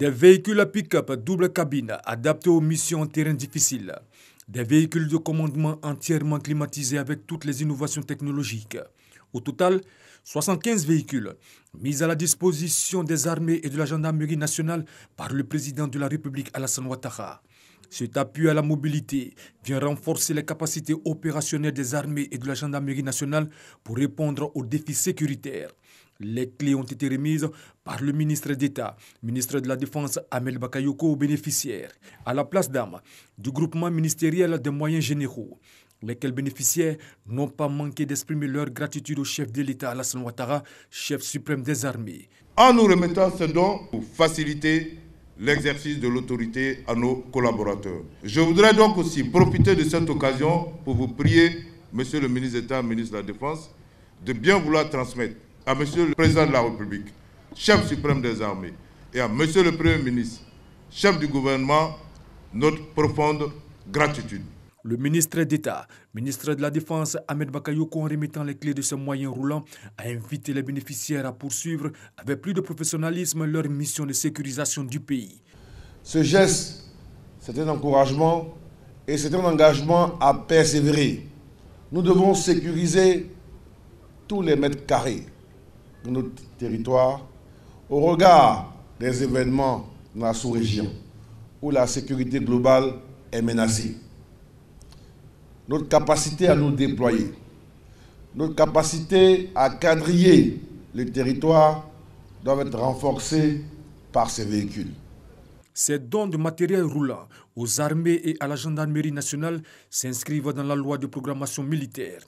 des véhicules à pick-up double cabine adaptés aux missions en terrain difficile, des véhicules de commandement entièrement climatisés avec toutes les innovations technologiques. Au total, 75 véhicules mis à la disposition des armées et de la gendarmerie nationale par le président de la République Alassane Ouattara. Cet appui à la mobilité vient renforcer les capacités opérationnelles des armées et de la gendarmerie nationale pour répondre aux défis sécuritaires. Les clés ont été remises par le ministre d'État, ministre de la Défense Amel Bakayoko aux bénéficiaires, à la place d'âme du groupement ministériel des moyens généraux lesquels bénéficiaires n'ont pas manqué d'exprimer leur gratitude au chef de l'État Alassane Ouattara, chef suprême des armées. En nous remettant ce don pour faciliter l'exercice de l'autorité à nos collaborateurs. Je voudrais donc aussi profiter de cette occasion pour vous prier, Monsieur le ministre d'État, ministre de la Défense, de bien vouloir transmettre à Monsieur le Président de la République, chef suprême des armées, et à Monsieur le Premier ministre, chef du gouvernement, notre profonde gratitude. Le ministre d'État, ministre de la Défense, Ahmed Bakayoko, en remettant les clés de ce moyen roulant, a invité les bénéficiaires à poursuivre avec plus de professionnalisme leur mission de sécurisation du pays. Ce geste, c'est un encouragement et c'est un engagement à persévérer. Nous devons sécuriser tous les mètres carrés notre territoire au regard des événements dans la sous-région où la sécurité globale est menacée. Notre capacité à nous déployer, notre capacité à quadriller le territoire doivent être renforcées par ces véhicules. Ces dons de matériel roulant aux armées et à la gendarmerie nationale s'inscrivent dans la loi de programmation militaire.